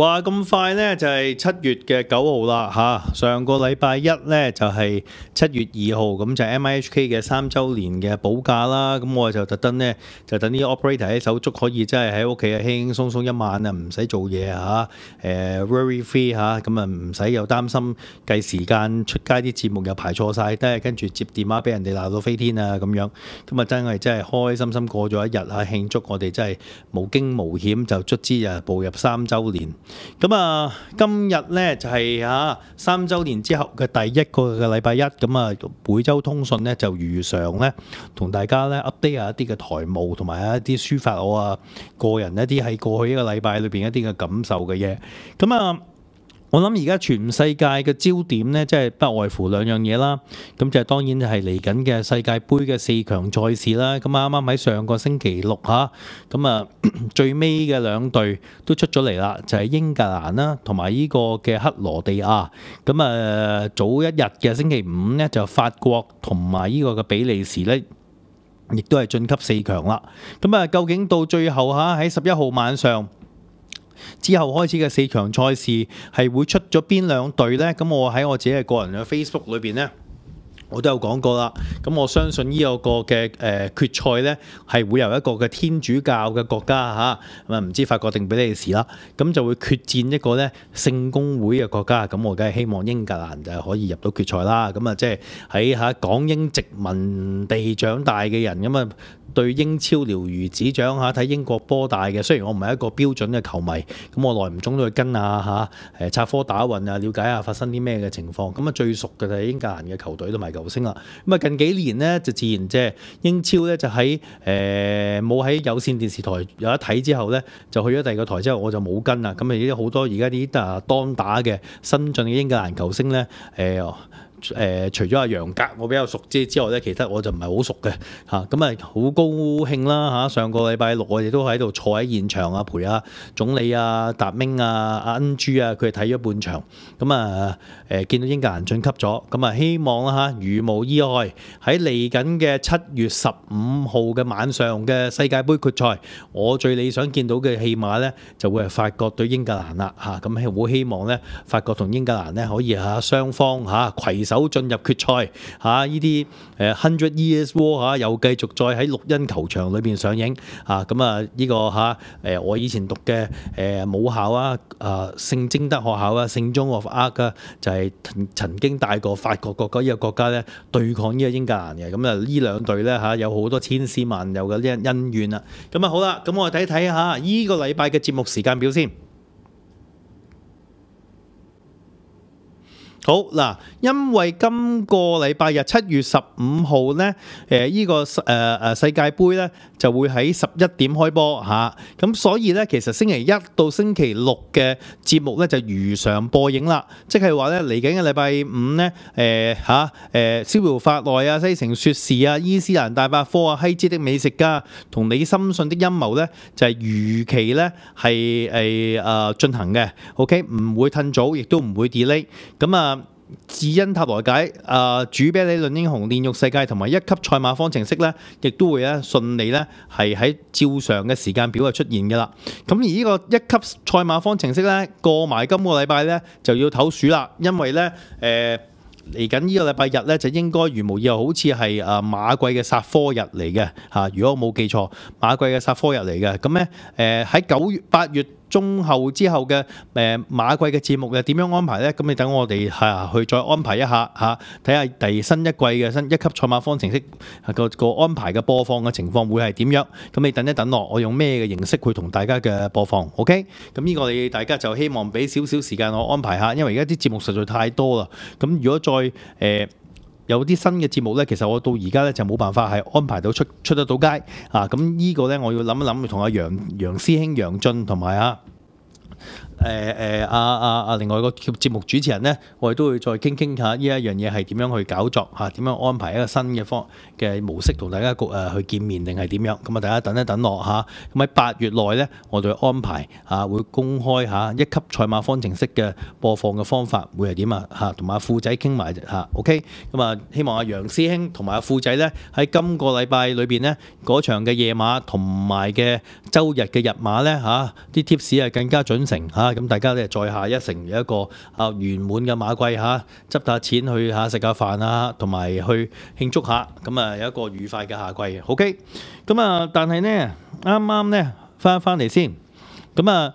哇！咁快呢，就係七月嘅九號啦吓。上個禮拜一呢，就係七月二號，咁就 MIHK 嘅三週年嘅保价啦。咁我就特登呢，就等啲 operator 喺手足可以真係喺屋企輕輕鬆鬆一晚啊，唔使做嘢嚇，誒 very free 吓，咁啊唔使又擔心計時間出街啲節目又排錯系跟住接電話俾人哋鬧到飛天啊咁樣。咁啊真係真係開開心心過咗一日啊，慶祝我哋真係無驚無險就卒之啊步入三週年。咁啊，今日咧就係啊三週年之後嘅第一個嘅禮拜一，咁啊，每周通訊咧就如常咧，同大家咧 update 下一啲嘅台務同埋一啲抒發我啊個人一啲喺過去一個禮拜裏邊一啲嘅感受嘅嘢，咁啊。我諗而家全世界嘅焦點呢，即係不外乎兩樣嘢啦。咁就係當然就係嚟緊嘅世界盃嘅四強賽事啦。咁啱啱喺上個星期六吓，咁啊 最尾嘅兩隊都出咗嚟啦，就係英格蘭啦，同埋呢個嘅克羅地亞。咁啊，早一日嘅星期五呢，就法國同埋呢個嘅比利時呢。亦都係晉級四強啦。咁啊，究竟到最後嚇喺十一號晚上？之後開始嘅四強賽事係會出咗邊兩隊呢？咁我喺我自己嘅個人嘅 Facebook 裏面呢。我都有講過啦。咁我相信呢一個嘅誒決賽呢，係會由一個嘅天主教嘅國家嚇，咁啊唔知法國定比利時啦。咁就會決戰一個呢聖公會嘅國家。咁我梗係希望英格蘭就可以入到決賽啦。咁啊，即係喺嚇港英殖民地長大嘅人咁啊。對英超聊如指掌嚇，睇英國波大嘅。雖然我唔係一個標準嘅球迷，咁我耐唔中都去跟下嚇，誒拆科打運啊，了解下發生啲咩嘅情況。咁啊最熟嘅就係英格蘭嘅球隊同埋球星啦。咁啊近幾年咧就自然即係英超咧就喺誒冇喺有線電視台有得睇之後咧，就去咗第二個台之後我就冇跟啦。咁啊依好多而家啲啊當打嘅新進嘅英格蘭球星咧誒誒除咗阿楊格我比較熟之之外咧，其實我就唔係好熟嘅嚇，咁啊好高興啦嚇！上個禮拜六我哋都喺度坐喺現場啊，陪阿總理啊、達明啊、阿 NG 啊，佢哋睇咗半場，咁啊誒見到英格蘭進級咗，咁啊希望啦嚇，如無意外喺嚟緊嘅七月十五號嘅晚上嘅世界盃決賽，我最理想見到嘅戲碼咧就會係法國對英格蘭啦嚇，咁好希望咧法國同英格蘭咧可以嚇雙方嚇攜。走進入決賽，嚇依啲誒 Hundred Years War 嚇又繼續再喺錄音球場裏邊上映，嚇咁啊依個嚇誒我以前讀嘅誒武校啊，啊聖貞德學校啊，聖中學啊嘅就係曾經帶過法國國家依個國家咧對抗呢個英格蘭嘅，咁啊呢兩隊咧嚇有好多千絲萬縷嘅恩怨啦。咁啊好啦，咁我哋睇睇下呢個禮拜嘅節目時間表先。好嗱，因為今個禮拜日七月十五號咧，誒依個誒誒世界盃咧就會喺十一點開波嚇，咁所以咧其實星期一到星期六嘅節目咧就如常播映啦，即係話咧嚟緊嘅禮拜五咧，誒嚇誒肖爾法內啊、西城爵士啊、伊斯蘭大百科啊、希茲的美食家同你深信的陰謀咧就係如期咧係誒誒進行嘅，OK 唔會褪早，亦都唔會 delay，咁啊。《智恩塔羅解》、《啊主啤理論英雄煉獄世界》同埋《一級賽馬方程式》咧，亦都會咧順利咧係喺照常嘅時間表啊出現嘅啦。咁而呢個一級賽馬方程式咧過埋今個禮拜咧就要唞暑啦，因為咧誒嚟緊呢個禮拜日咧就應該如無意外好似係啊馬季嘅殺科日嚟嘅如果我冇記錯，馬季嘅殺科日嚟嘅咁咧誒喺九月八月。中後之後嘅誒馬季嘅節目嘅點樣安排咧？咁你等我哋嚇去再安排一下嚇，睇下第新一季嘅新一級賽馬方程式個個安排嘅播放嘅情況會係點樣？咁你等一等我，我用咩嘅形式去同大家嘅播放？OK？咁呢個你大家就希望俾少少時間我安排下，因為而家啲節目實在太多啦。咁如果再誒～有啲新嘅節目咧，其實我到而家咧就冇辦法係安排到出出得到街啊！咁呢個咧，我要諗一諗，同阿楊楊師兄楊俊同埋啊。誒誒阿阿阿另外個節目主持人咧，我哋都會再傾傾下呢一樣嘢係點樣去搞作嚇，點樣安排一個新嘅方嘅模式同大家局誒去見面定係點樣？咁啊，大家等一等落嚇。咁喺八月內咧，我哋安排嚇會公開嚇一級賽馬方程式嘅播放嘅方法會係點啊嚇，同埋阿富仔傾埋嚇。OK，咁啊，希望阿楊師兄同埋阿富仔咧喺今個禮拜裏邊咧嗰場嘅夜馬同埋嘅周日嘅日馬咧嚇，啲 tips 係更加準。成嚇咁，大家咧在下一城有一個啊圓滿嘅馬季嚇，執下錢去嚇食下飯啊，同埋去慶祝下，咁啊有一個愉快嘅夏季 OK，咁啊，但係咧啱啱咧翻翻嚟先，咁啊。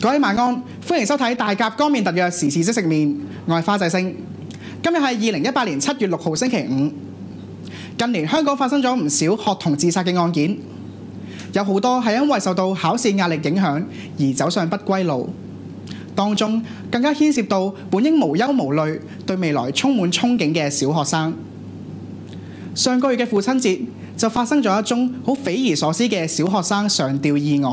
各位晚安，欢迎收睇《大甲江面特约时事即食面》，我系花仔星。今日系二零一八年七月六号星期五。近年香港发生咗唔少学童自杀嘅案件，有好多系因为受到考试压力影响而走上不归路。当中更加牵涉到本应无忧无虑、对未来充满憧憬嘅小学生。上个月嘅父亲节就发生咗一宗好匪夷所思嘅小学生上吊意外。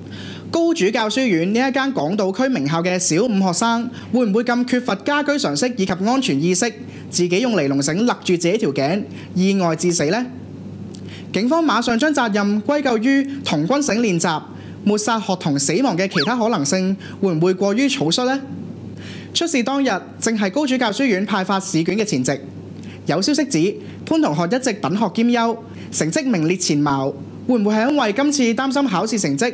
高主教書院呢一間港島區名校嘅小五學生，會唔會咁缺乏家居常識以及安全意識，自己用尼龍繩勒住自己條頸，意外致死呢？警方馬上將責任歸咎於童軍绳練習，抹殺學童死亡嘅其他可能性，會唔會過於草率呢？出事當日正係高主教書院派發試卷嘅前夕，有消息指潘同學一直品學兼優，成績名列前茅，會唔會係因為今次擔心考試成績？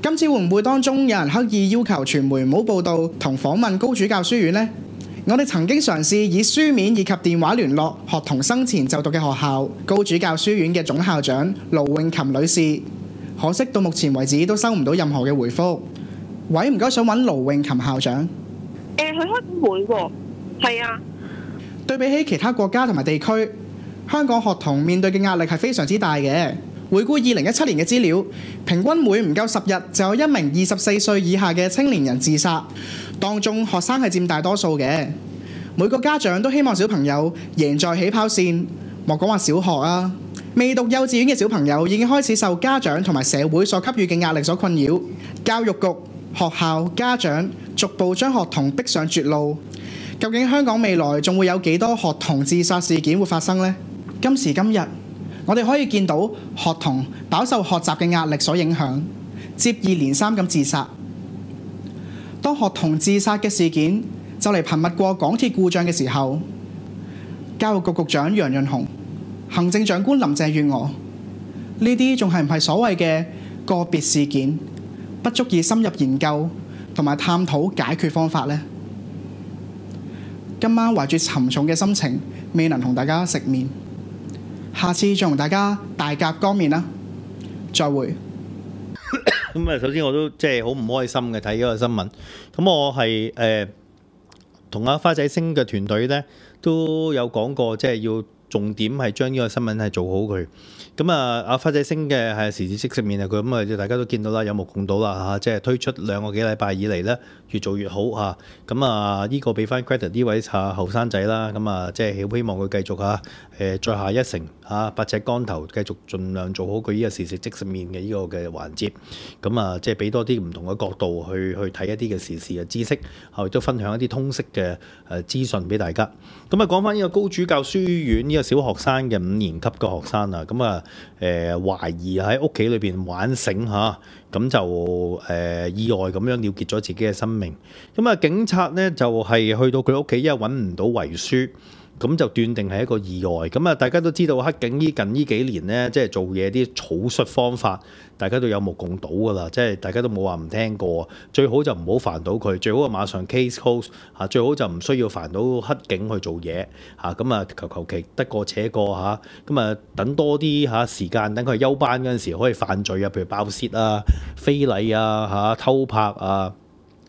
今次唔會當中，有人刻意要求傳媒唔好報道同訪問高主教書院呢？我哋曾經嘗試以書面以及電話聯絡學童生前就讀嘅學校高主教書院嘅總校長盧永琴女士，可惜到目前為止都收唔到任何嘅回覆。喂，唔該，想揾盧永琴校長。誒，佢開會喎。係啊。對比起其他國家同埋地區，香港學童面對嘅壓力係非常之大嘅。回顧二零一七年嘅資料，平均每唔夠十日就有一名二十四歲以下嘅青年人自殺，當中學生係佔大多數嘅。每個家長都希望小朋友贏在起跑線，莫講話小學啊，未讀幼稚園嘅小朋友已經開始受家長同埋社會所給予嘅壓力所困擾。教育局、學校、家長逐步將學童逼上絕路。究竟香港未來仲會有幾多學童自殺事件會發生呢？今時今日。我哋可以見到學童飽受學習嘅壓力所影響，接二連三咁自殺。當學童自殺嘅事件就嚟頻密過港鐵故障嘅時候，教育局局長楊潤雄、行政長官林鄭月娥呢啲仲係唔係所謂嘅個別事件，不足以深入研究同埋探討解決方法呢？今晚懷住沉重嘅心情，未能同大家食面。下次再同大家大嚼江面啦，再會。咁啊，首先我都即係好唔開心嘅睇呢個新聞。咁我係诶同阿花仔星嘅團隊咧都有講過，即係要重點係將呢個新聞係做好佢。咁啊，阿花仔星嘅系時節色食面啊，佢咁啊，大家都見到啦，有目共睹啦吓，即係推出兩個幾禮拜以嚟咧。越做越好啊！咁啊，呢個俾翻 credit 呢位啊後生仔啦，咁啊，即係希望佢繼續啊，誒，再下一城啊，八隻竿頭繼續盡量做好佢呢個時事即食面嘅呢個嘅環節。咁啊，即係俾多啲唔同嘅角度去去睇一啲嘅時事嘅知識，後亦都分享一啲通識嘅誒資訊俾大家。咁啊，講翻呢個高主教書院呢個小學生嘅五年級嘅學生啊，咁啊，誒懷疑喺屋企裏邊玩醒嚇。咁就誒意外咁樣了結咗自己嘅生命。咁啊，警察呢就係去到佢屋企，一揾唔到遺書。咁就斷定係一個意外。咁啊，大家都知道黑警依近依幾年呢，即係做嘢啲草率方法，大家都有目共睹㗎啦。即係大家都冇話唔聽過。最好就唔好煩到佢，最好啊馬上 case close。最好就唔需要煩到黑警去做嘢。嚇咁啊，求求其得過且過嚇。咁啊，等多啲嚇時間，等佢休班嗰陣時可以犯罪啊，譬如爆竊啊、非禮啊、偷拍啊。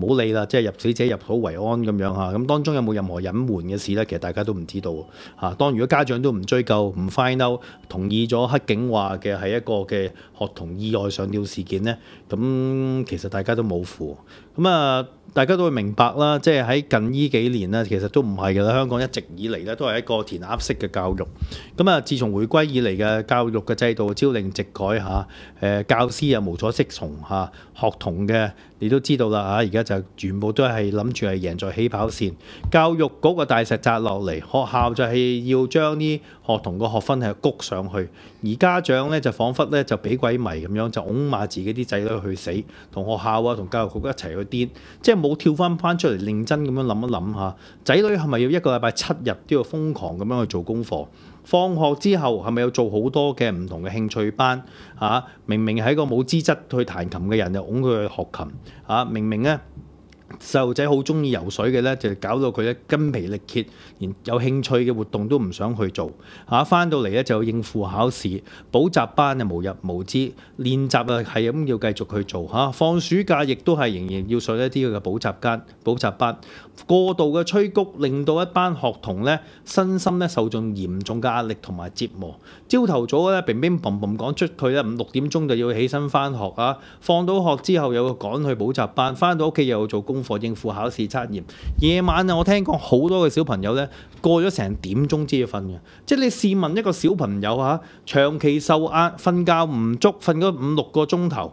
唔好理啦，即係入死者入土為安咁樣嚇，咁當中有冇任何隱瞞嘅事咧？其實大家都唔知道嚇。當如果家長都唔追究、唔 f i n d out，同意咗黑警話嘅係一個嘅學童意外上吊事件咧，咁其實大家都冇負。咁啊，大家都會明白啦，即係喺近依幾年咧，其實都唔係嘅啦。香港一直以嚟咧都係一個填鴨式嘅教育。咁啊，自從回歸以嚟嘅教育嘅制度朝令夕改嚇，誒教師啊無所適從嚇，學童嘅你都知道啦嚇，而家就全部都係諗住係贏在起跑線。教育局嘅大石砸落嚟，學校就係要將啲學童個學分係谷上去，而家長咧就彷彿咧就俾鬼迷咁樣，就擁埋自己啲仔女去死，同學校啊同教育局一齊去。即系冇跳翻翻出嚟，認真咁樣諗一諗嚇，仔女係咪要一個禮拜七日都要瘋狂咁樣去做功課？放學之後係咪要做好多嘅唔同嘅興趣班？嚇，明明一個冇資質去彈琴嘅人又㧬佢去學琴，嚇，明明咧。細路仔好中意游水嘅咧，就搞到佢咧筋疲力竭，然有興趣嘅活動都唔想去做。嚇，翻到嚟咧就應付考試，補習班啊無日無之，練習啊係咁要繼續去做。嚇，放暑假亦都係仍然要上一啲嘅補習間、補習班。過度嘅催谷令到一班學童咧身心咧受盡嚴重嘅壓力同埋折磨。朝頭早咧乒乒乓乓講出佢咧五六點鐘就要起身翻學啊。放到學之後又要趕去補習班，翻到屋企又做功課應付考試測驗。夜晚啊，我聽講好多嘅小朋友咧過咗成點鐘先瞓嘅。即係你試問一個小朋友啊，長期受壓、瞓覺唔足、瞓咗五六個鐘頭。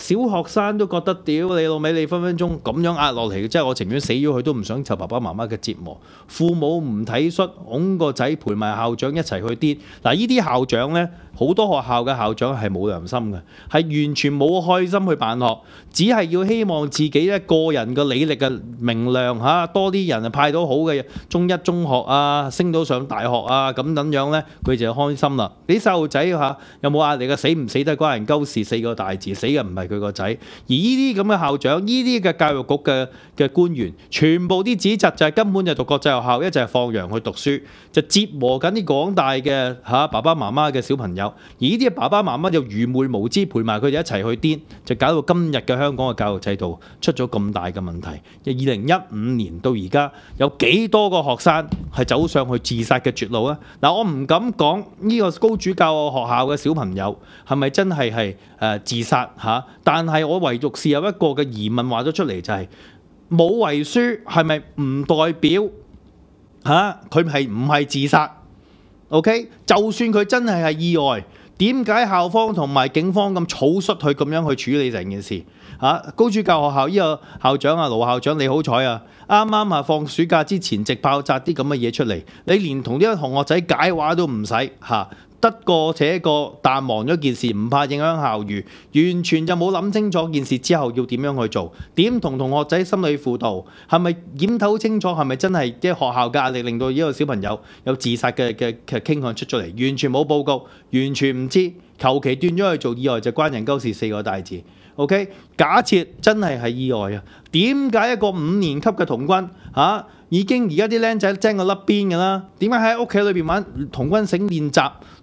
小學生都覺得屌你老味，你分分鐘咁樣壓落嚟，即係我情願死咗佢都唔想受爸爸媽媽嘅折磨。父母唔體恤，哄個仔陪埋校長一齊去跌。嗱，依啲校長呢，好多學校嘅校長係冇良心嘅，係完全冇開心去辦學，只係要希望自己咧個人嘅履歷嘅明亮嚇，多啲人啊派到好嘅中一中學啊，升到上大學啊咁樣呢，佢就開心啦。啲細路仔嚇有冇壓力嘅？死唔死得關人鳩事四個大字，死嘅唔係。佢個仔，而呢啲咁嘅校長，呢啲嘅教育局嘅嘅官員，全部啲指責就係根本就讀國際學校，一就係放羊去讀書，就折磨緊啲廣大嘅嚇爸爸媽媽嘅小朋友，而呢啲爸爸媽媽就愚昧無知，陪埋佢哋一齊去癲，就搞到今日嘅香港嘅教育制度出咗咁大嘅問題。二零一五年到而家有幾多個學生係走上去自殺嘅絕路啊？嗱，我唔敢講呢個高主教學校嘅小朋友係咪真係係誒自殺嚇？但係我唯獨是有一個嘅疑問話咗出嚟就係冇遺書係咪唔代表嚇佢係唔係自殺？OK，就算佢真係係意外，點解校方同埋警方咁草率去咁樣去處理成件事？嚇，高主教學校呢個校長啊，盧校長你好彩啊，啱啱啊放暑假之前直爆炸啲咁嘅嘢出嚟，你連同啲同學仔解話都唔使嚇。得過且過，但忘咗件事，唔怕影響校譽，完全就冇諗清楚件事之後要點樣去做，點同同學仔心理輔導，係咪檢討清楚，係咪真係即學校壓力令到呢個小朋友有自殺嘅嘅傾向出咗嚟，完全冇報告，完全唔知，求其斷咗去做意外就關人鳩事四個大字。OK，假設真係係意外啊，點解一個五年級嘅童軍啊，已經而家啲僆仔精過甩邊㗎啦？點解喺屋企裏邊玩童軍醒練習？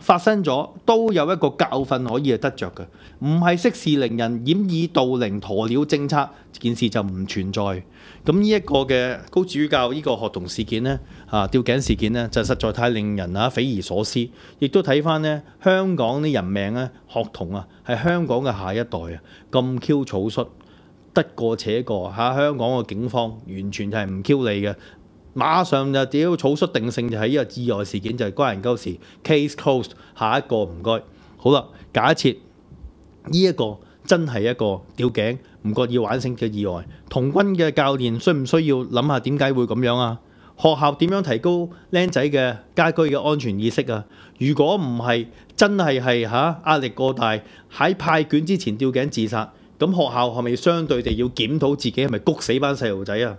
發生咗都有一個教訓可以得着嘅，唔係息事令人掩耳盜鈴鴕鳥政策，件事就唔存在。咁呢一個嘅高主教呢個學童事件呢，嚇吊頸事件呢，就實在太令人啊匪夷所思。亦都睇翻呢香港啲人命呢，學童啊，係香港嘅下一代啊，咁 Q 草率，得過且過嚇。香港嘅警方完全就係唔 Q 你嘅。馬上就屌草率定性就係呢個意外事件就係關人鳩事 case closed 下一個唔該好啦假設呢一個真係一個吊頸唔覺意玩性嘅意外童軍嘅教練需唔需要諗下點解會咁樣啊學校點樣提高僆仔嘅家居嘅安全意識啊如果唔係真係係嚇壓力過大喺派卷之前吊頸自殺咁學校係咪相對地要檢討自己係咪谷死班細路仔啊？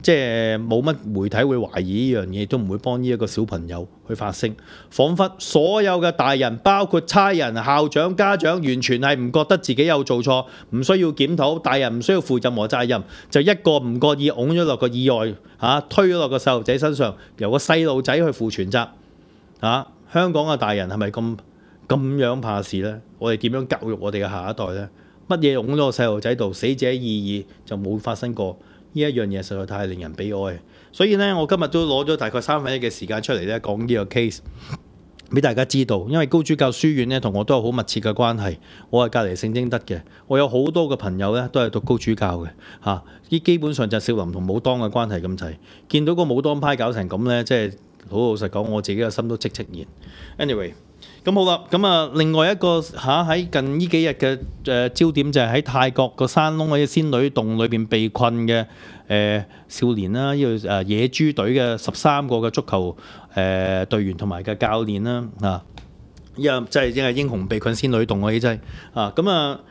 即係冇乜媒體會懷疑呢樣嘢，都唔會幫呢一個小朋友去發聲，彷彿所有嘅大人，包括差人、校長、家長，完全係唔覺得自己有做錯，唔需要檢討，大人唔需要負任何責任，就一個唔覺意擁咗落個意外嚇，推咗落個細路仔身上，由個細路仔去負全責嚇。香港嘅大人係咪咁咁樣怕事咧？我哋點樣教育我哋嘅下一代咧？乜嘢擁咗個細路仔度？死者意義就冇發生過。呢一樣嘢實在太令人悲哀，所以咧我今日都攞咗大概三分一嘅時間出嚟咧講呢個 case 俾大家知道，因為高主教書院咧同我都係好密切嘅關係，我係隔離聖經德嘅，我有好多嘅朋友咧都係讀高主教嘅，嚇，依基本上就少林同武當嘅關係咁滯，見到個武當派搞成咁咧，即係好老實講，我自己嘅心都戚戚然。anyway。咁好啦，咁啊，另外一個嚇喺近呢幾日嘅誒焦點就係喺泰國個山窿或者仙女洞裏邊被困嘅誒少年啦，呢個誒野豬隊嘅十三個嘅足球誒隊員同埋嘅教練啦啊，又即係即係英雄被困仙女洞啊，啲真係啊咁啊～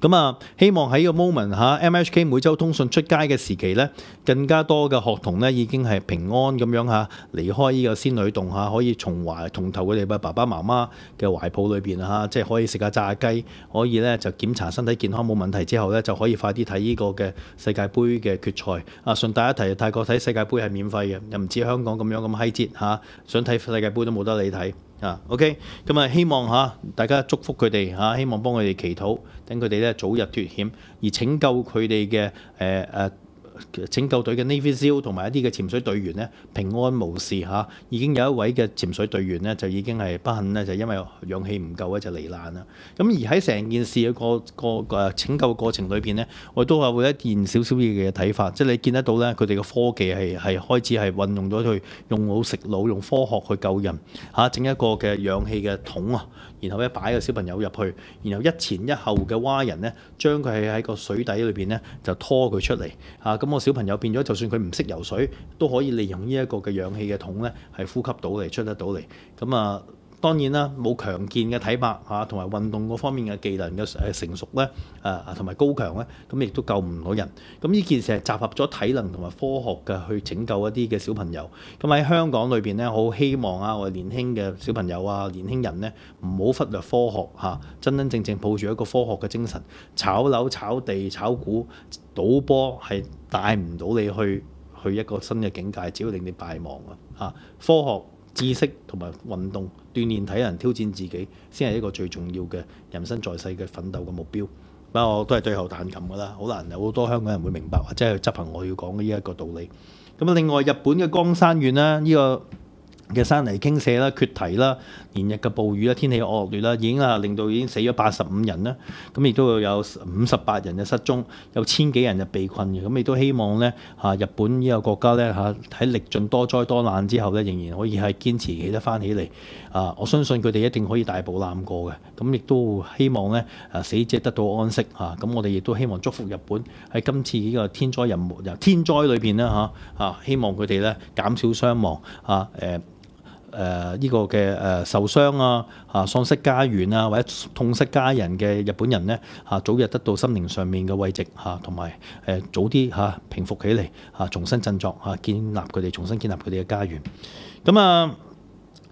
咁啊，希望喺個 moment 嚇，M H K 每週通訊出街嘅時期咧，更加多嘅學童咧已經係平安咁樣嚇離開呢個仙女洞嚇，可以從懷從頭佢哋嘅爸爸媽媽嘅懷抱裏邊啊嚇，即係可以食下炸雞，可以咧就檢查身體健康冇問題之後咧，就可以快啲睇呢個嘅世界盃嘅決賽啊！順帶一提，泰國睇世界盃係免費嘅，又唔似香港咁樣咁閪折嚇，想睇世界盃都冇得你睇。啊，OK，咁啊希望嚇大家祝福佢哋嚇，希望幫佢哋祈禱，等佢哋咧早日脱險，而拯救佢哋嘅誒誒。拯救隊嘅 Navy Seal 同埋一啲嘅潛水隊員咧，平安無事嚇。已經有一位嘅潛水隊員咧，就已經係不幸咧，就因為氧氣唔夠咧，就罹難啦。咁而喺成件事嘅個個誒拯救過程裏邊咧，我都話會一件少少嘢嘅睇法，即係你見得到咧，佢哋嘅科技係係開始係運用咗去用腦食腦，用科學去救人嚇，整一個嘅氧氣嘅桶啊！然後咧擺個小朋友入去，然後一前一後嘅蛙人咧，將佢喺個水底裏邊咧，就拖佢出嚟。嚇，咁個小朋友變咗，就算佢唔識游水，都可以利用呢一個嘅氧氣嘅桶咧，係呼吸到嚟，出得到嚟。咁啊～當然啦，冇強健嘅體魄嚇，同埋運動嗰方面嘅技能嘅誒成熟咧，誒同埋高強咧，咁亦都救唔到人。咁呢件事係集合咗體能同埋科學嘅去拯救一啲嘅小朋友。咁喺香港裏邊咧，好希望啊，我哋年輕嘅小朋友啊，年輕人咧，唔好忽略科學嚇，真真正正抱住一個科學嘅精神。炒樓、炒地、炒股、賭波係帶唔到你去去一個新嘅境界，只要令你敗亡啊！嚇，科學。知識同埋運動鍛鍊體能挑戰自己，先係一個最重要嘅人生在世嘅奮鬥嘅目標。不過都係最後彈琴㗎啦，好難有好多香港人會明白或者去執行我要講嘅呢一個道理。咁另外日本嘅江山縣呢、呢個嘅山泥傾瀉啦、缺堤啦、連日嘅暴雨啦、天氣惡劣啦，已經啊令到已經死咗八十五人啦，咁亦都有五十八人嘅失蹤，有千幾人就被困嘅，咁亦都希望咧嚇日本呢個國家咧嚇喺歷盡多災多難之後咧，仍然可以係堅持起得翻起嚟啊！我相信佢哋一定可以大步攬過嘅，咁亦都希望咧啊死者得到安息嚇，咁我哋亦都希望祝福日本喺今次呢個天災人沒天災裏邊咧嚇啊，希望佢哋咧減少傷亡啊誒！誒呢個嘅誒受傷啊，啊喪失家園啊，或者痛失家人嘅日本人咧，啊早日得到心靈上面嘅慰藉嚇，同埋誒早啲嚇平復起嚟嚇，重新振作嚇，建立佢哋重新建立佢哋嘅家園。咁啊～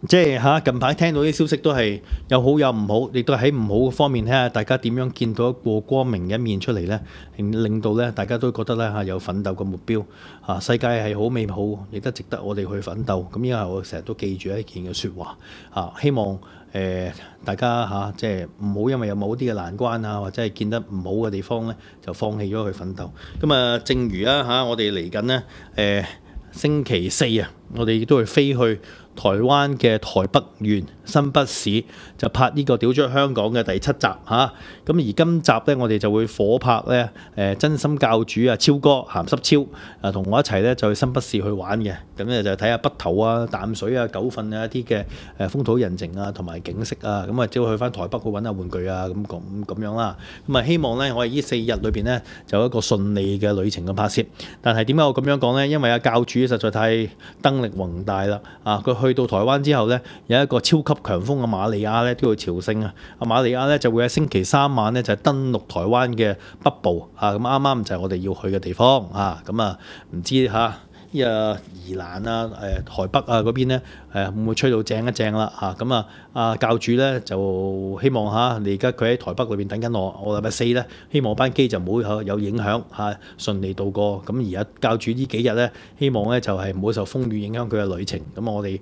即係嚇，近排聽到啲消息都係有好有唔好，亦都係喺唔好嘅方面睇下大家點樣見到一個光明嘅一面出嚟咧，令令到咧大家都覺得咧嚇有奮鬥嘅目標嚇，世界係好美好，亦都值得我哋去奮鬥。咁因為我成日都記住一件嘅説話嚇，希望誒大家嚇即係唔好因為有某啲嘅難關啊，或者係見得唔好嘅地方咧，就放棄咗去奮鬥。咁啊，正如啊嚇，我哋嚟緊咧誒星期四啊，我哋亦都會飛去。台灣嘅台北縣。新北市就拍呢個《屌咗香港》嘅第七集嚇，咁而今集咧我哋就會火拍咧誒真心教主啊超哥咸濕超啊同我一齊咧就去新北市去玩嘅，咁咧就睇下北投啊淡水啊九份啊一啲嘅誒風土人情啊同埋景色啊，咁啊即係去翻台北去揾下玩具啊咁咁咁樣啦，咁啊希望咧我哋呢四日裏邊咧就有一個順利嘅旅程嘅拍攝。但係點解我咁樣講咧？因為阿教主實在太登力宏大啦啊！佢去到台灣之後咧有一個超級強風嘅瑪利亞咧都要朝聖啊！阿瑪利亞咧就會喺星期三晚咧就係登陸台灣嘅北部啊！咁啱啱就係我哋要去嘅地方啊！咁啊，唔知嚇呢啊宜蘭啊、誒台北啊嗰邊咧誒會唔會吹到正一正啦？嚇咁啊！阿教主咧就希望嚇你而家佢喺台北裏邊等緊我，我禮拜四咧希望班機就唔好有影響嚇，順利度過。咁而家教主呢幾日咧希望咧就係唔好受風雨影響佢嘅旅程。咁啊，我哋。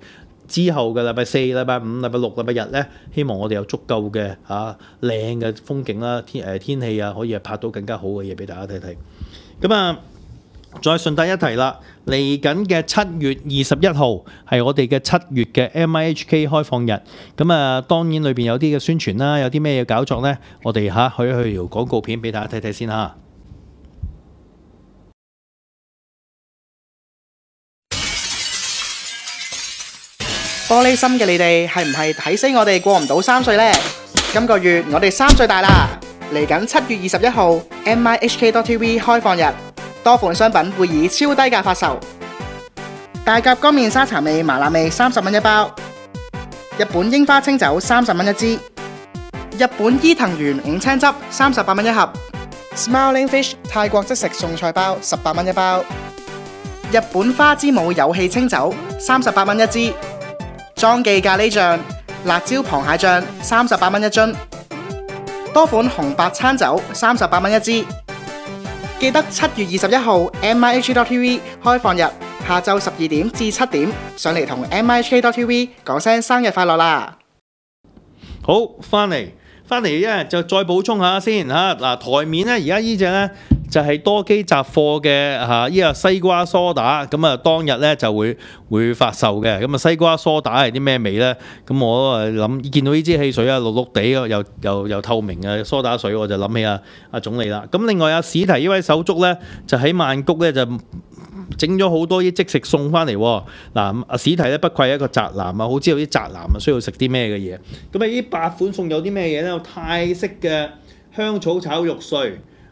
之後嘅禮拜四、禮拜五、禮拜六、禮拜日咧，希望我哋有足夠嘅嚇靚嘅風景啦，天誒天氣啊，可以拍到更加好嘅嘢俾大家睇睇。咁啊，再順帶一提啦，嚟緊嘅七月二十一號係我哋嘅七月嘅 MIHK 開放日。咁啊，當然裏邊有啲嘅宣傳啦，有啲咩嘢搞作咧，我哋嚇去去條廣告片俾大家睇睇先嚇。玻璃心嘅你哋系唔系睇死我哋过唔到三岁呢？今个月我哋三岁大啦！嚟紧七月二十一号 M I H K TV 开放日，多款商品会以超低价发售。大甲江面沙茶味、麻辣味三十蚊一包。日本樱花清酒三十蚊一支。日本伊藤园五青汁三十八蚊一盒。Smiling Fish 泰国即食送菜包十八蚊一包。日本花之舞有气清酒三十八蚊一支。装记咖喱酱、辣椒螃蟹酱三十八蚊一樽，多款红白餐酒三十八蚊一支。记得七月二十一号 mih.tv 开放日，下昼十二点至七点上嚟同 mih.tv 讲声生日快乐啦！好，翻嚟翻嚟，一就再补充下先吓嗱，台面咧，而家呢只咧。就係多機雜貨嘅嚇，依個西瓜梳打咁啊，當日咧就會會發售嘅。咁啊，西瓜梳打係啲咩味咧？咁我啊諗見到呢支汽水啊，綠綠地又又又透明嘅梳打水，我就諗起啊阿總理啦。咁另外阿史提呢位手足咧，就喺曼谷咧就整咗好多啲即食送翻嚟。嗱，阿史提咧不愧係一個宅男啊，好知道啲宅男啊需要食啲咩嘅嘢。咁啊，呢八款餸有啲咩嘢咧？泰式嘅香草炒肉碎。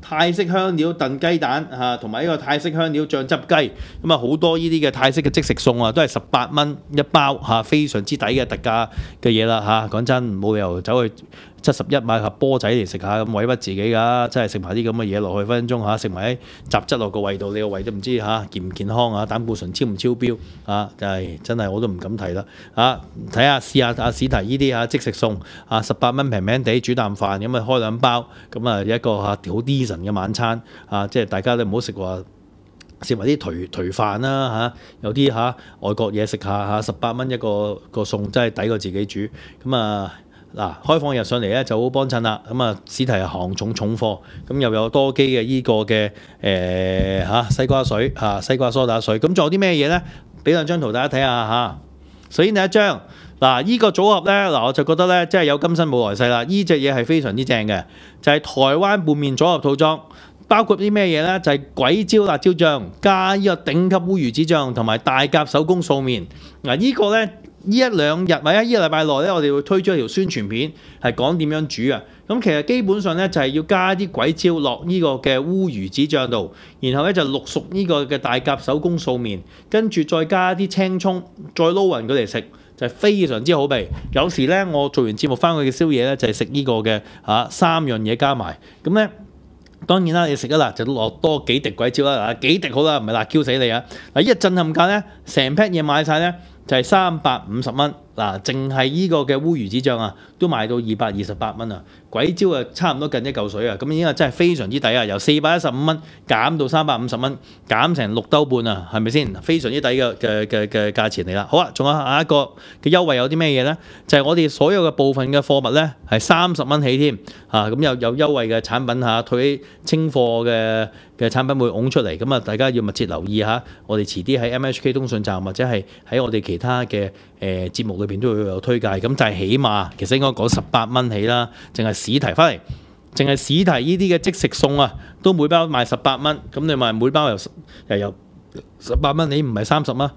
泰式香料燉雞蛋嚇，同埋呢個泰式香料醬汁雞，咁啊好多呢啲嘅泰式嘅即食餸啊，都係十八蚊一包嚇，非常之抵嘅特價嘅嘢啦嚇。講真，冇由走去七十一買盒波仔嚟食下，咁委屈自己㗎。真係食埋啲咁嘅嘢落去分分鐘嚇，食埋啲雜質落個胃度，你個胃都唔知嚇健唔健康啊，膽固醇超唔超標啊？就係真係我都唔敢提啦嚇，睇下試下阿史提呢啲嚇即食餸啊，十八蚊平平地煮啖飯咁啊，開兩包咁啊，一個嚇好 d 嘅晚餐啊，即系大家都唔好食话食埋啲颓颓飯啦嚇，有啲嚇外國嘢食下嚇，十八蚊一個個餸真係抵過自己煮咁啊嗱，開放日上嚟咧就好幫襯啦。咁啊，只係行重重貨咁又有多機嘅依個嘅誒嚇西瓜水嚇西瓜梳打水咁仲有啲咩嘢咧？俾兩張圖大家睇下嚇。首先第一張。嗱，依個組合呢，嗱我就覺得呢，真係有今生冇來世啦！依只嘢係非常之正嘅，就係台灣拌麵組合套裝，包括啲咩嘢呢？就係鬼椒辣椒醬加依個頂級烏魚子醬同埋大甲手工素麵。嗱，依個呢，呢一兩日或者依個禮拜內咧，我哋會推出一條宣傳片，係講點樣煮啊。咁其實基本上咧就係要加啲鬼椒落呢個嘅烏魚子醬度，然後咧就落熟呢個嘅大鴿手工素麵，跟住再加啲青葱，再撈勻佢嚟食，就係非常之好味。有時咧我做完節目翻去嘅宵夜咧就係食呢個嘅嚇三樣嘢加埋。咁咧當然啦，你食得嗱就落多幾滴鬼椒啦，幾滴好啦，唔係辣 Q 死你啊。嗱，一震撼價咧，成 pack 嘢買晒咧。就係三百五十蚊。嗱，淨係依個嘅烏魚子醬啊，都賣到二百二十八蚊啊！鬼招啊，差唔多近一嚿水啊！咁依家真係非常之抵啊，由四百一十五蚊減到三百五十蚊，減成六兜半啊，係咪先？非常之抵嘅嘅嘅嘅價錢嚟啦！好啊，仲有下一個嘅優惠有啲咩嘢咧？就係我哋所有嘅部分嘅貨物咧，係三十蚊起添啊，咁有有優惠嘅產品嚇，退清貨嘅嘅產品會拱出嚟，咁啊，大家要密切留意下。我哋遲啲喺 MHK 通訊站或者係喺我哋其他嘅誒節目嘅。邊都會有推介，咁就係起碼其實應該講十八蚊起啦，淨係史提翻嚟，淨係史提呢啲嘅即食餸啊，都每包賣十八蚊，咁你咪每包又又十八蚊，你唔係三十蚊？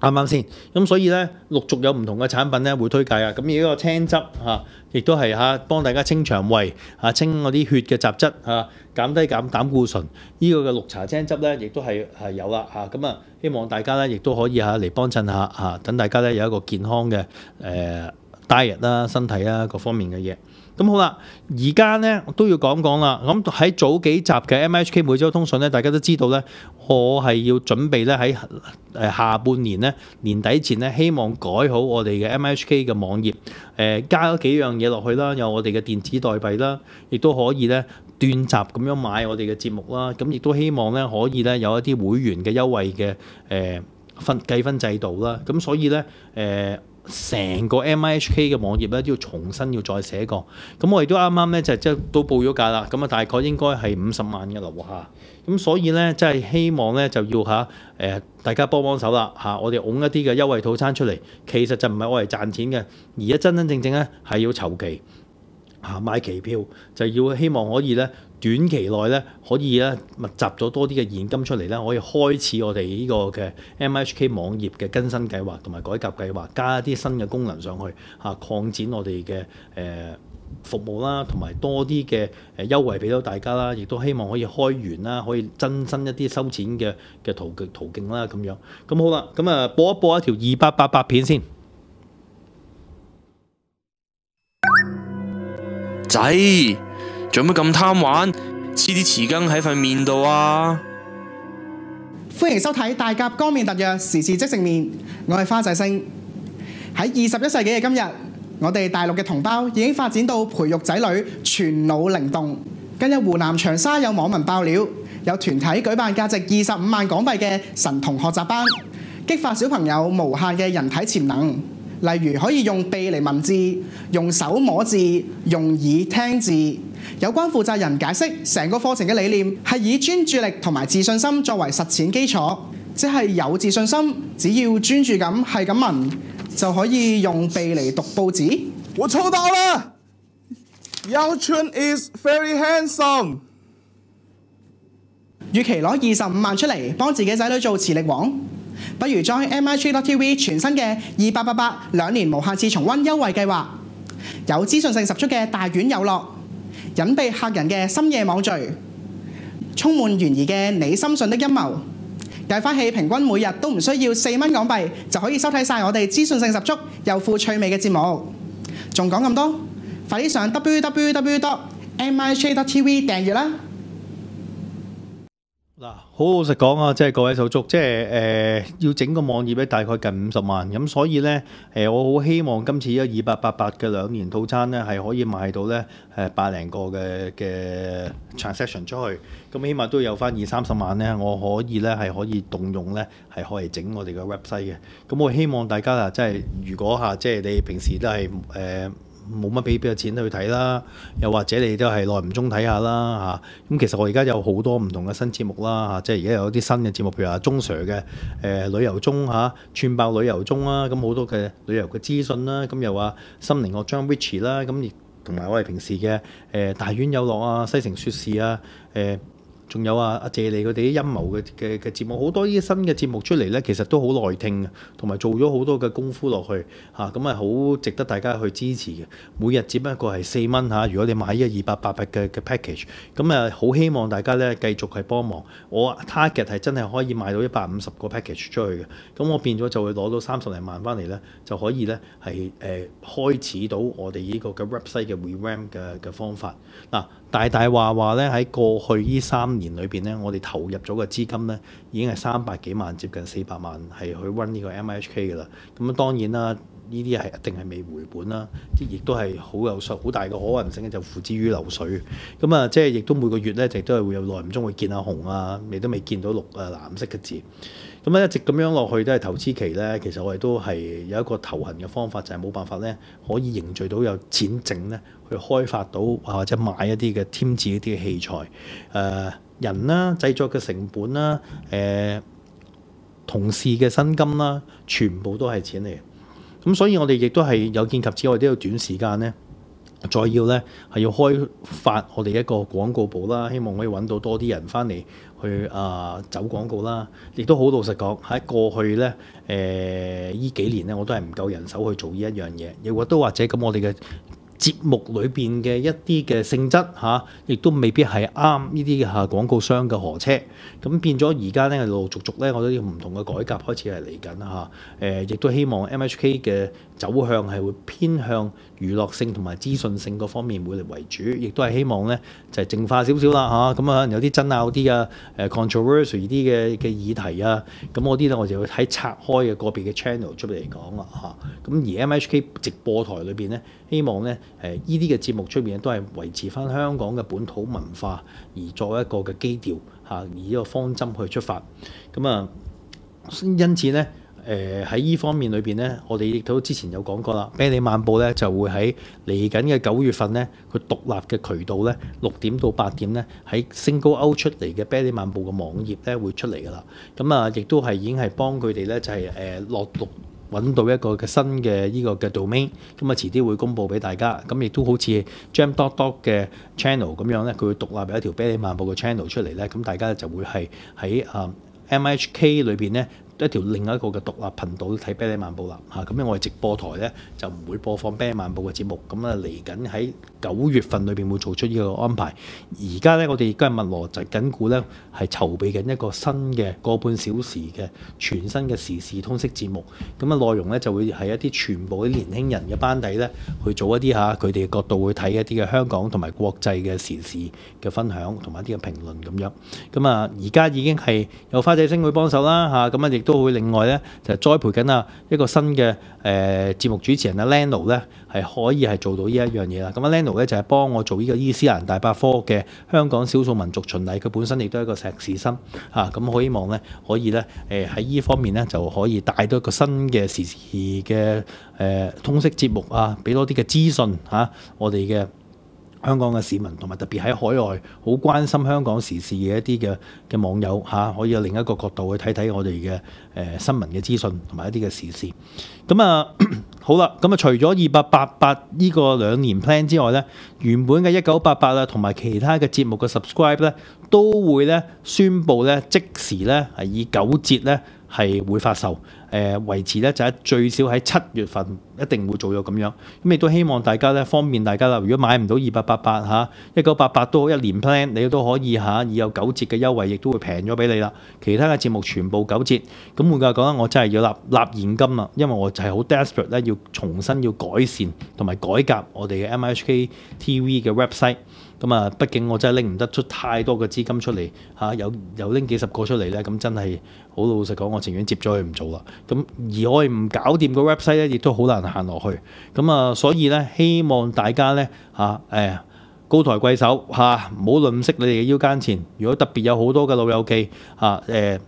啱啱先？咁所以咧，陸續有唔同嘅產品咧，會推介啊！咁而嗰個青汁嚇，亦都係嚇幫大家清腸胃嚇，清嗰啲血嘅雜質嚇，減低減膽固醇。呢個嘅綠茶青汁咧，亦都係係有啦嚇。咁啊，希望大家咧，亦都可以嚇嚟幫襯下嚇，等大家咧有一個健康嘅誒 diet 啦、身體啦各方面嘅嘢。咁好啦，而家咧都要講講啦。咁喺早幾集嘅 MHK 每週通訊咧，大家都知道咧，我係要準備咧喺下半年咧年底前咧，希望改好我哋嘅 MHK 嘅網頁，誒加咗幾樣嘢落去啦，有我哋嘅電子代幣啦，亦都可以咧斷集咁樣買我哋嘅節目啦。咁亦都希望咧可以咧有一啲會員嘅優惠嘅誒分計分制度啦。咁所以咧誒。成個 MIHK 嘅網頁咧，都要重新要再寫過。咁我哋都啱啱咧，就即係都報咗價啦。咁啊，大概應該係五十萬嘅樓價。咁所以咧，真係希望咧就要嚇誒大家幫幫手啦嚇。我哋擁一啲嘅優惠套餐出嚟，其實就唔係嚟賺錢嘅，而家真真正正咧係要籌期嚇買期票，就要希望可以咧。短期內咧可以咧密集咗多啲嘅現金出嚟咧，可以開始我哋呢個嘅 MHK 網頁嘅更新計劃同埋改革計劃，加一啲新嘅功能上去嚇，擴展我哋嘅誒服務啦，同埋多啲嘅誒優惠俾到大家啦，亦都希望可以開源啦，可以增新一啲收錢嘅嘅途徑途徑啦咁樣。咁好啦，咁啊播一播一條二八八八片先，仔。做乜咁贪玩？黐啲匙羹喺块面度啊！欢迎收睇《大甲光面特约时事即食面》，我系花仔星。喺二十一世纪嘅今日，我哋大陆嘅同胞已经发展到培育仔女全脑灵动。近日湖南长沙有网民爆料，有团体举办价值二十五万港币嘅神童学习班，激发小朋友无限嘅人体潜能，例如可以用鼻嚟文字，用手摸字，用耳听字。有關負責人解釋，成個課程嘅理念係以專注力同埋自信心作為實踐基礎，即係有自信心，只要專注咁係咁問就可以用鼻嚟讀報紙。我抽到 Chun is very handsome。預期攞二十五萬出嚟幫自己仔女做磁力王，不如 join M I G t T V 全新嘅二八八八兩年無限次重溫優惠計劃，有資訊性十足嘅大院有落。隐蔽客人嘅深夜网聚，充满悬疑嘅你心信的阴谋，计翻起平均每日都唔需要四蚊港币就可以收睇晒我哋资讯性十足又富趣味嘅节目，仲讲咁多快上 www.mich.tv 订阅啦！嗱，好好实讲啊，即系各位手足，即系诶，要整个网页咧，大概近五十万咁，所以咧诶，我好希望今次一二百八八嘅两年套餐咧系可以卖到咧诶百零个嘅嘅 transaction 出去，咁起码都有翻二三十万咧，我可以咧系可以动用咧系可以整我哋嘅 website 嘅。咁我希望大家啊，即系如果吓即系你平时都系诶。冇乜俾俾個錢去睇啦，又或者你都係耐唔中睇下啦嚇。咁其實我而家有好多唔同嘅新節目啦嚇，即係而家有啲新嘅節目，譬如話鐘 Sir 嘅誒旅遊鐘嚇，串爆旅遊鐘啦，咁好多嘅旅遊嘅資訊啦，咁又話心靈樂章 Richie 啦，咁同埋我哋平時嘅誒大院有樂啊、西城雪市啊誒。仲有啊，阿謝利佢哋啲陰謀嘅嘅嘅節目，好多啲新嘅節目出嚟咧，其實都好耐聽，同埋做咗好多嘅功夫落去，嚇咁啊，好值得大家去支持嘅。每日只不過係四蚊嚇，如果你買一個二百八百嘅嘅 package，咁啊，好希望大家咧繼續係幫忙。我 target 係真係可以賣到一百五十個 package 出去嘅，咁我變咗就會攞到三十零萬翻嚟咧，就可以咧係誒開始到我哋呢個嘅 website 嘅 r e r a m 嘅嘅方法嗱。大大話話咧喺過去呢三年裏邊咧，我哋投入咗嘅資金咧已經係三百幾萬，接近四百萬係去温呢個 MHK 嘅啦。咁當然啦，呢啲係一定係未回本啦，亦都係好有好大嘅可能性嘅，就付之於流水。咁啊，即係亦都每個月咧，亦都係會有耐唔中會見下紅啊，未都未見到綠啊藍色嘅字。咁啊一直咁樣落去都係投資期咧，其實我哋都係有一個投痕嘅方法，就係冇辦法咧可以凝聚到有錢整咧，去開發到或者買一啲嘅添置一啲嘅器材，誒人啦、製作嘅成本啦、誒同事嘅薪金啦，全部都係錢嚟。咁所以我哋亦都係有見及此，我哋都要短時間咧，再要咧係要開發我哋一個廣告部啦，希望可以揾到多啲人翻嚟。去啊走廣告啦，亦都好老實講喺過去咧，誒依幾年咧我都係唔夠人手去做呢一樣嘢，亦或都或者咁我哋嘅節目裏邊嘅一啲嘅性質嚇，亦都未必係啱呢啲嚇廣告商嘅河車，咁變咗而家咧陸陸續續咧，我都啲唔同嘅改革開始係嚟緊嚇，誒亦都希望 MHK 嘅。走向係會偏向娛樂性同埋資訊性嗰方面會為主，亦都係希望咧就係淨化少少啦嚇，咁啊有啲爭拗啲啊，誒 controversy 啲嘅嘅議題啊，咁嗰啲咧我就會喺拆開嘅個別嘅 channel 出嚟講啦嚇，咁而 MHK 直播台裏邊咧，希望咧誒依啲嘅節目出面都係維持翻香港嘅本土文化而作一個嘅基調嚇，以呢個方針去出發，咁啊因此咧。誒喺依方面裏邊咧，我哋亦都之前有講過啦。b e a y 漫步咧就會喺嚟緊嘅九月份咧，佢獨立嘅渠道咧六點到八點咧喺升高 out 出嚟嘅 b e a l y 漫步嘅網頁咧會出嚟㗎啦。咁啊亦都係已經係幫佢哋咧就係誒落獨揾到一個嘅新嘅呢個嘅 domain。咁啊遲啲會公佈俾大家。咁亦都好似 j a m dot dot 嘅 channel 咁樣咧，佢會獨立有一條 b e a y 漫步嘅 channel 出嚟咧。咁大家就會係喺啊 MHK 裏邊咧。一條另一個嘅獨立頻道睇《啤利漫步》啦，嚇咁樣我哋直播台咧就唔會播放《啤利漫步》嘅節目，咁啊嚟緊喺九月份裏邊會做出呢個安排。而家咧我哋都係密羅就緊固咧，係籌備緊一個新嘅個半小時嘅全新嘅時事通識節目，咁啊內容咧就會係一啲全部啲年輕人嘅班底咧去做一啲嚇佢哋嘅角度會睇一啲嘅香港同埋國際嘅時事嘅分享同埋一啲嘅評論咁樣。咁啊而家已經係有花姐星會幫手啦，嚇咁啊亦～都會另外咧就栽培緊啊一個新嘅誒節目主持人啊 Lando 咧係可以係做到呢一樣嘢啦。咁啊 Lando 咧就係幫我做呢個伊斯蘭大百科嘅香港少數民族巡禮，佢本身亦都一個碩士生嚇。咁我希望咧可以咧誒喺呢方面咧就可以帶到一個新嘅時事嘅誒通識節目啊，俾多啲嘅資訊嚇我哋嘅。香港嘅市民同埋特別喺海外好關心香港時事嘅一啲嘅嘅網友嚇，可以有另一個角度去睇睇我哋嘅誒新聞嘅資訊同埋一啲嘅時事。咁啊，好啦，咁啊除咗二八八八呢個兩年 plan 之外呢，原本嘅一九八八啊同埋其他嘅節目嘅 subscribe 呢，都會呢宣布呢即時呢係以九折呢。係會發售，誒維持咧就喺最少喺七月份一定會做咗咁樣咁亦都希望大家咧方便大家啦。如果買唔到二八八八嚇一九八八都好，一年 plan，你都可以嚇已有九折嘅優惠，亦都會平咗俾你啦。其他嘅節目全部九折。咁換句講得我真係要立立現金啦，因為我就係好 desperate 咧，要重新要改善同埋改革我哋嘅 M H K T V 嘅 website。咁啊，畢竟我真係拎唔得出太多嘅資金出嚟嚇，有有拎幾十個出嚟咧，咁真係好老實講，我情願接咗佢唔做啦。咁而我哋唔搞掂個 website 咧，亦都好難行落去。咁啊，所以咧，希望大家咧嚇誒高抬貴手嚇，唔好吝嗇你哋嘅腰間錢。如果特別有好多嘅老友記嚇誒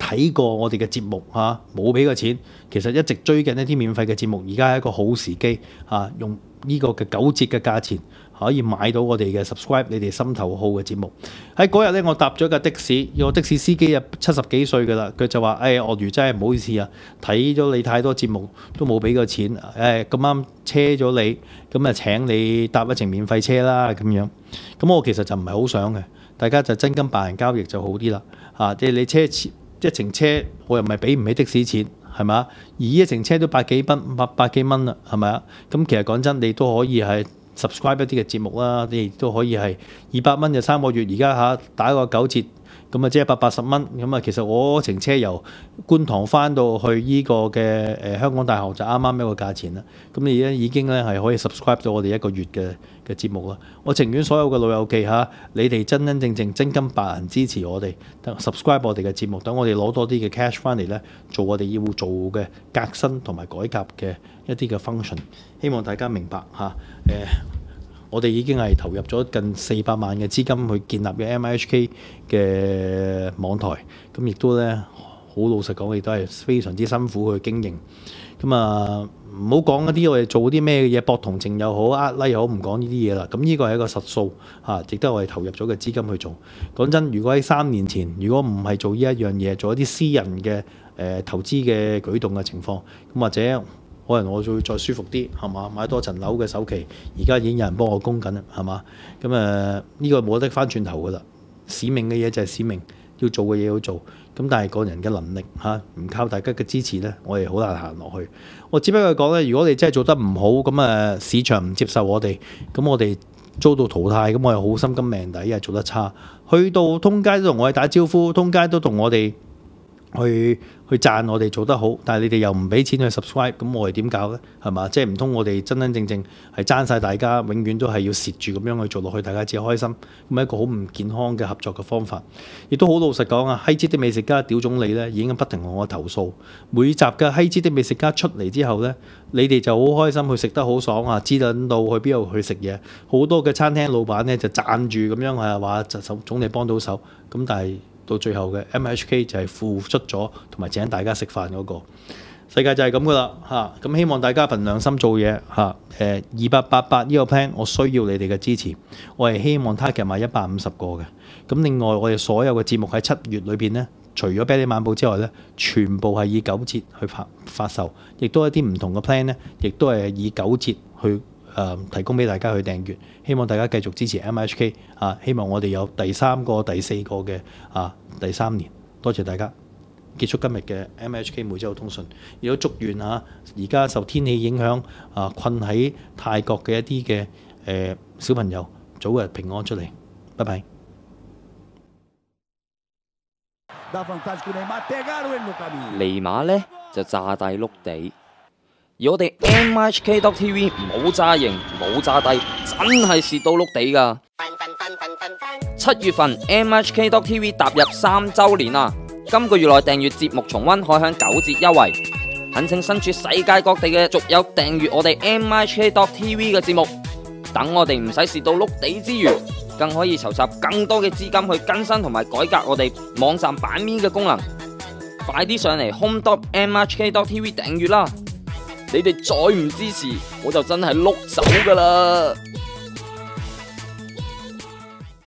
睇過我哋嘅節目嚇，冇俾個錢，其實一直追緊一啲免費嘅節目，而家係一個好時機嚇，用呢個嘅九折嘅價錢。可以買到我哋嘅 subscribe，你哋心頭好嘅節目喺嗰日咧，我搭咗架的士，我的士司機啊七十幾歲噶啦，佢就話：，哎，鱷魚真係唔好意思啊，睇咗你太多節目都冇俾個錢，誒咁啱車咗你，咁啊請你搭一程免費車啦咁樣。咁我其實就唔係好想嘅，大家就真金白銀交易就好啲啦，嚇！即係你車一程車，我又唔係俾唔起的士錢，係嘛？而一程車都百幾蚊，百百幾蚊啦，係咪啊？咁其實講真，你都可以係。subscribe 一啲嘅節目啦，你亦都可以係二百蚊就三個月，而家嚇打個九折。咁啊，即係百八十蚊。咁啊，其實我程車由觀塘翻到去依個嘅誒香港大學就啱啱一個價錢啦。咁你已經咧係可以 subscribe 到我哋一個月嘅嘅節目啦。我情願所有嘅老友記嚇，你哋真真正正真金白銀支持我哋，等 subscribe 我哋嘅節目，等我哋攞多啲嘅 cash 翻嚟咧，做我哋要做嘅革新同埋改革嘅一啲嘅 function。希望大家明白嚇，誒。我哋已經係投入咗近四百萬嘅資金去建立嘅 MHK 嘅網台，咁亦都咧好老實講，亦都係非常之辛苦去經營。咁啊，唔好講一啲我哋做啲咩嘢博同情又好、呃拉又好，唔講呢啲嘢啦。咁呢個係一個實數嚇，值得我哋投入咗嘅資金去做。講真，如果喺三年前，如果唔係做呢一樣嘢，做一啲私人嘅誒投資嘅舉動嘅情況，咁或者。可能我會再舒服啲，係嘛？買多層樓嘅首期，而家已經有人幫我供緊啦，係嘛？咁誒，呢個冇得翻轉頭噶啦。使命嘅嘢就係使命，要做嘅嘢要做。咁但係個人嘅能力嚇，唔靠大家嘅支持咧，我哋好難行落去。我只不過講咧，如果你真係做得唔好，咁誒市場唔接受我哋，咁我哋遭到淘汰，咁我又好心甘命底，因做得差。去到通街都同我哋打招呼，通街都同我哋。去去讚我哋做得好，但係你哋又唔俾錢去 subscribe，咁我哋點搞呢？係嘛？即係唔通我哋真真正正係賺晒大家，永遠都係要蝕住咁樣去做落去，大家只開心，咁係一個好唔健康嘅合作嘅方法。亦都好老實講啊，《閪知的美食家》屌總理咧已經不停同我投訴。每集嘅《閪知的美食家》出嚟之後咧，你哋就好開心去食得好爽啊，知撚到去邊度去食嘢，好多嘅餐廳老闆咧就贊住咁樣係話總總理幫到手。咁但係。到最後嘅 M H K 就係付出咗，同埋請大家食飯嗰個世界就係咁噶啦嚇。咁希望大家憑良心做嘢嚇。誒二八八八呢個 plan，我需要你哋嘅支持。我係希望 target 賣一百五十個嘅。咁另外我哋所有嘅節目喺七月裏邊呢，除咗《b e t y 晚報》之外呢，全部係以九折去發發售，亦都一啲唔同嘅 plan 呢，亦都係以九折去。誒提供俾大家去訂閱，希望大家繼續支持 MHK 啊！希望我哋有第三個、第四個嘅啊第三年。多謝大家，結束今日嘅 MHK 每周通訊。亦都祝願啊，而家受天氣影響啊困喺泰國嘅一啲嘅誒小朋友，早日平安出嚟。拜拜。尼玛呢就炸大碌地。我哋 MHK.TV 冇揸型冇揸低，真系蚀到碌地噶！七月份 MHK.TV 踏入三周年啦！今个月内订阅节目重温可享九折优惠，恳请身处世界各地嘅族友订阅我哋 MHK.TV 嘅节目。等我哋唔使蚀到碌地之余，更可以筹集更多嘅资金去更新同埋改革我哋网站版面嘅功能。快啲上嚟 home.MHK.TV o 订阅啦！你哋再唔支持，我就真系碌走噶啦！